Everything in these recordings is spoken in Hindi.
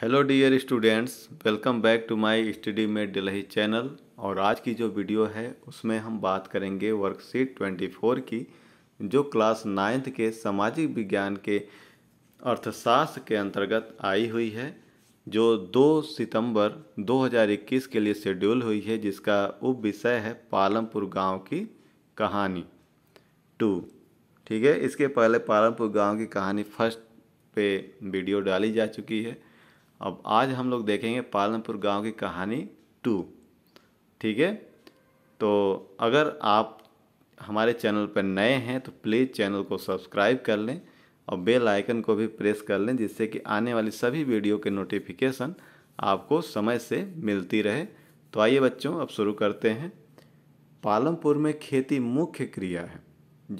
hello dear students welcome back to my study में दिल्ली चैनल और आज की जो वीडियो है उसमें हम बात करेंगे वर्कशीट 24 की जो क्लास नाइन्थ के सामाजिक विज्ञान के अर्थशास्त्र के अंतर्गत आई हुई है जो 2 सितंबर 2021 के लिए शेड्यूल हुई है जिसका उप विषय है पालमपुर गांव की कहानी टू ठीक है इसके पहले पालमपुर गाँव की कहानी फर्स्ट पे वीडियो डाली जा चुकी है अब आज हम लोग देखेंगे पालनपुर गांव की कहानी टू ठीक है तो अगर आप हमारे चैनल पर नए हैं तो प्लीज़ चैनल को सब्सक्राइब कर लें और बेल आइकन को भी प्रेस कर लें जिससे कि आने वाली सभी वीडियो के नोटिफिकेशन आपको समय से मिलती रहे तो आइए बच्चों अब शुरू करते हैं पालमपुर में खेती मुख्य क्रिया है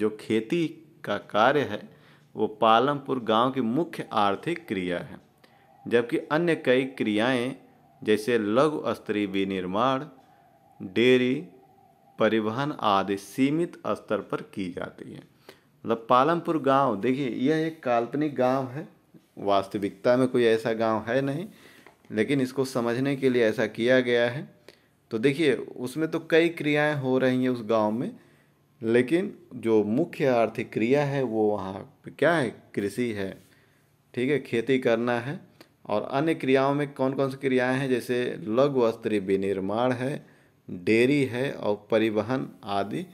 जो खेती का कार्य है वो पालमपुर गांव की मुख्य आर्थिक क्रिया है जबकि अन्य कई क्रियाएं जैसे लघु स्त्री विनिर्माण डेयरी परिवहन आदि सीमित स्तर पर की जाती है मतलब पालमपुर गांव देखिए यह एक काल्पनिक गांव है वास्तविकता में कोई ऐसा गांव है नहीं लेकिन इसको समझने के लिए ऐसा किया गया है तो देखिए उसमें तो कई क्रियाएं हो रही हैं उस गांव में लेकिन जो मुख्य आर्थिक क्रिया है वो वहाँ क्या है कृषि है ठीक है खेती करना है और अन्य क्रियाओं में कौन कौन सी क्रियाएं हैं जैसे लघु अस्त्री विनिर्माण है डेयरी है और परिवहन आदि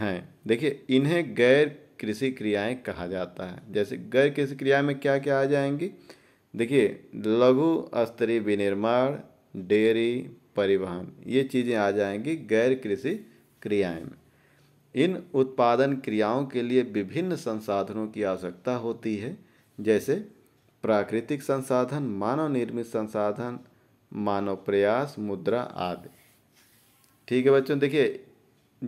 हैं देखिए इन्हें गैर कृषि क्रियाएं कहा जाता है जैसे गैर कृषि क्रिया में क्या क्या आ जाएंगी देखिए लघु स्तरीय विनिर्माण डेयरी परिवहन ये चीज़ें आ जाएंगी गैर कृषि क्रियाएं में इन उत्पादन क्रियाओं के लिए विभिन्न संसाधनों की आवश्यकता होती है जैसे प्राकृतिक संसाधन मानव निर्मित संसाधन मानव प्रयास मुद्रा आदि ठीक है बच्चों देखिए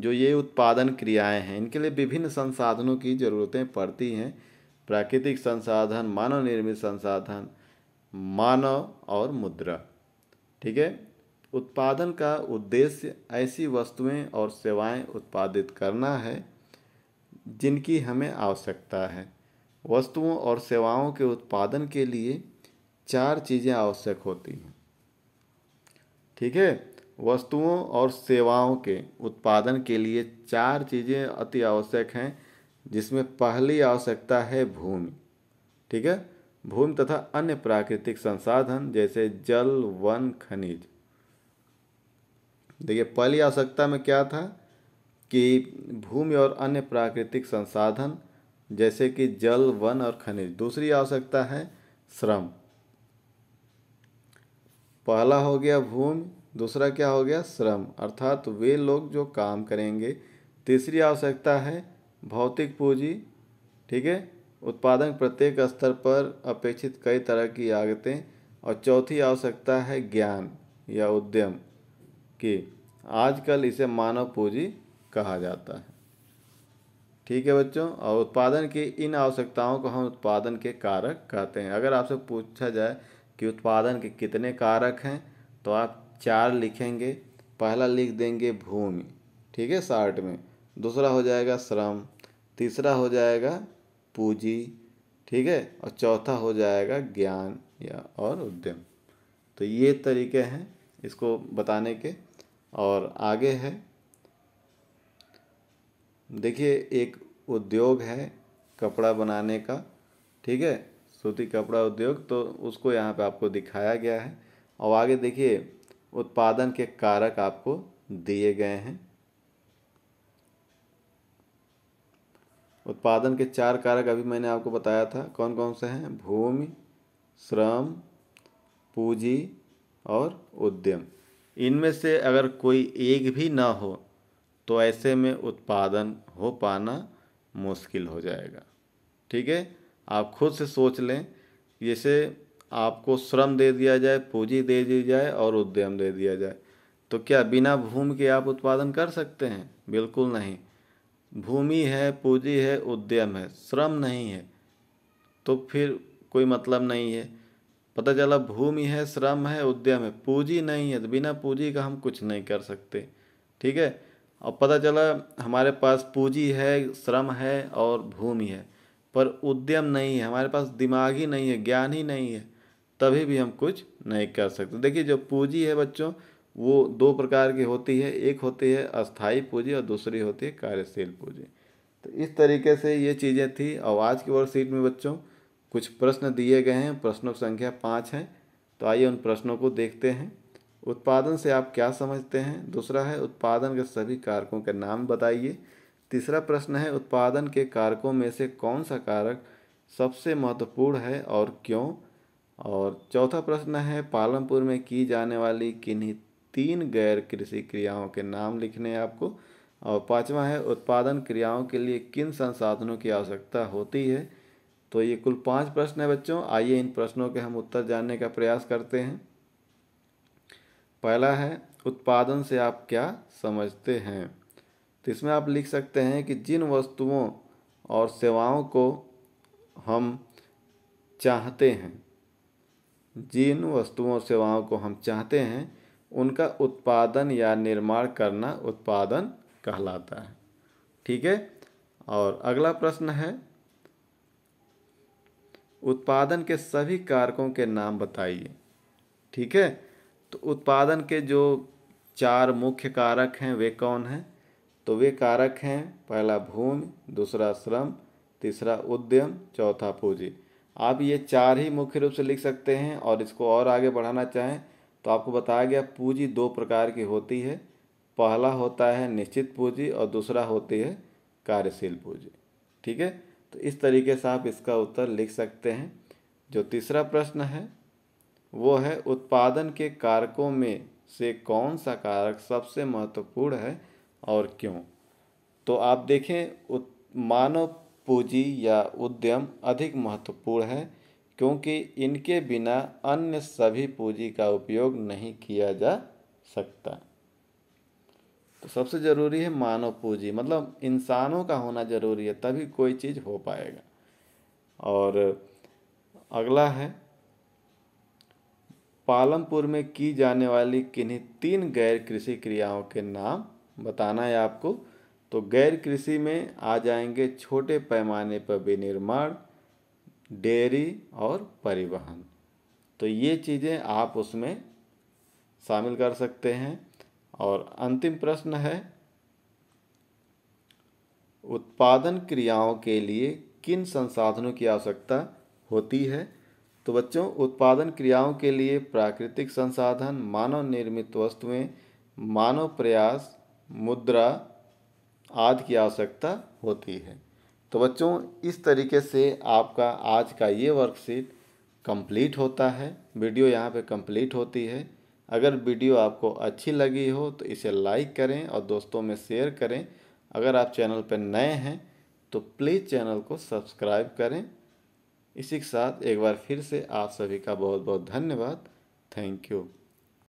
जो ये उत्पादन क्रियाएं हैं इनके लिए विभिन्न संसाधनों की ज़रूरतें पड़ती हैं प्राकृतिक संसाधन मानव निर्मित संसाधन मानव और मुद्रा ठीक है उत्पादन का उद्देश्य ऐसी वस्तुएं और सेवाएं उत्पादित करना है जिनकी हमें आवश्यकता है वस्तुओं और सेवाओं के उत्पादन के लिए चार चीज़ें आवश्यक होती हैं ठीक है वस्तुओं और सेवाओं के उत्पादन के लिए चार चीज़ें अति आवश्यक हैं जिसमें पहली आवश्यकता है भूमि ठीक है भूमि तथा अन्य प्राकृतिक संसाधन जैसे जल वन खनिज देखिए पहली आवश्यकता में क्या था कि भूमि और अन्य प्राकृतिक संसाधन जैसे कि जल वन और खनिज दूसरी आवश्यकता है श्रम पहला हो गया भूमि दूसरा क्या हो गया श्रम अर्थात वे लोग जो काम करेंगे तीसरी आवश्यकता है भौतिक पूंजी ठीक है उत्पादन प्रत्येक स्तर पर अपेक्षित कई तरह की आगतें और चौथी आवश्यकता है ज्ञान या उद्यम की आजकल इसे मानव पूंजी कहा जाता है ठीक है बच्चों और उत्पादन की इन आवश्यकताओं को हम उत्पादन के कारक कहते हैं अगर आपसे पूछा जाए कि उत्पादन के कितने कारक हैं तो आप चार लिखेंगे पहला लिख देंगे भूमि ठीक है साठ में दूसरा हो जाएगा श्रम तीसरा हो जाएगा पूंजी ठीक है और चौथा हो जाएगा ज्ञान या और उद्यम तो ये तरीके हैं इसको बताने के और आगे है देखिए एक उद्योग है कपड़ा बनाने का ठीक है सूती कपड़ा उद्योग तो उसको यहाँ पे आपको दिखाया गया है और आगे देखिए उत्पादन के कारक आपको दिए गए हैं उत्पादन के चार कारक अभी मैंने आपको बताया था कौन कौन से हैं भूमि श्रम पूंजी और उद्यम इनमें से अगर कोई एक भी ना हो तो ऐसे में उत्पादन हो पाना मुश्किल हो जाएगा ठीक है आप खुद से सोच लें जैसे आपको श्रम दे दिया जाए पूंजी दे दी जाए और उद्यम दे दिया जाए तो क्या बिना भूमि के आप उत्पादन कर सकते हैं बिल्कुल नहीं भूमि है पूंजी है उद्यम है श्रम नहीं है तो फिर कोई मतलब नहीं है पता चला भूमि है श्रम है उद्यम है पूंजी नहीं है तो बिना पूंजी का हम कुछ नहीं कर सकते ठीक है और पता चला हमारे पास पूंजी है श्रम है और भूमि है पर उद्यम नहीं है हमारे पास दिमाग ही नहीं है ज्ञान ही नहीं है तभी भी हम कुछ नहीं कर सकते देखिए जो पूंजी है बच्चों वो दो प्रकार की होती है एक होती है अस्थाई पूंजी और दूसरी होती है कार्यशील पूंजी तो इस तरीके से ये चीज़ें थी और आज की वर्कशीट में बच्चों कुछ प्रश्न दिए गए हैं प्रश्नों की संख्या पाँच है तो आइए उन प्रश्नों को देखते हैं उत्पादन से आप क्या समझते हैं दूसरा है उत्पादन के सभी कारकों के नाम बताइए तीसरा प्रश्न है उत्पादन के कारकों में से कौन सा कारक सबसे महत्वपूर्ण है और क्यों और चौथा प्रश्न है पालमपुर में की जाने वाली किन्हीं तीन गैर कृषि क्रियाओं के नाम लिखने हैं आपको और पांचवा है उत्पादन क्रियाओं के लिए किन संसाधनों की आवश्यकता होती है तो ये कुल पांच प्रश्न है बच्चों आइए इन प्रश्नों के हम उत्तर जानने का प्रयास करते हैं पहला है उत्पादन से आप क्या समझते हैं तो इसमें आप लिख सकते हैं कि जिन वस्तुओं और सेवाओं को हम चाहते हैं जिन वस्तुओं और सेवाओं को हम चाहते हैं उनका उत्पादन या निर्माण करना उत्पादन कहलाता है ठीक है और अगला प्रश्न है उत्पादन के सभी कारकों के नाम बताइए ठीक है तो उत्पादन के जो चार मुख्य कारक हैं वे कौन हैं तो वे कारक हैं पहला भूमि दूसरा श्रम तीसरा उद्यम चौथा पूंजी आप ये चार ही मुख्य रूप से लिख सकते हैं और इसको और आगे बढ़ाना चाहें तो आपको बताया गया पूंजी दो प्रकार की होती है पहला होता है निश्चित पूंजी और दूसरा होती है कार्यशील पूंजी ठीक है तो इस तरीके से आप इसका उत्तर लिख सकते हैं जो तीसरा प्रश्न है वो है उत्पादन के कारकों में से कौन सा कारक सबसे महत्वपूर्ण है और क्यों तो आप देखें मानव पूंजी या उद्यम अधिक महत्वपूर्ण है क्योंकि इनके बिना अन्य सभी पूंजी का उपयोग नहीं किया जा सकता तो सबसे ज़रूरी है मानव पूंजी मतलब इंसानों का होना ज़रूरी है तभी कोई चीज़ हो पाएगा और अगला है पालमपुर में की जाने वाली किन्हीं तीन गैर कृषि क्रियाओं के नाम बताना है आपको तो गैर कृषि में आ जाएंगे छोटे पैमाने पर विनिर्माण डेयरी और परिवहन तो ये चीज़ें आप उसमें शामिल कर सकते हैं और अंतिम प्रश्न है उत्पादन क्रियाओं के लिए किन संसाधनों की आवश्यकता होती है तो बच्चों उत्पादन क्रियाओं के लिए प्राकृतिक संसाधन मानव निर्मित वस्तुएं मानव प्रयास मुद्रा आदि की आवश्यकता होती है तो बच्चों इस तरीके से आपका आज का ये वर्कशीट कंप्लीट होता है वीडियो यहाँ पे कंप्लीट होती है अगर वीडियो आपको अच्छी लगी हो तो इसे लाइक करें और दोस्तों में शेयर करें अगर आप चैनल पर नए हैं तो प्लीज़ चैनल को सब्सक्राइब करें इसी के साथ एक बार फिर से आप सभी का बहुत बहुत धन्यवाद थैंक यू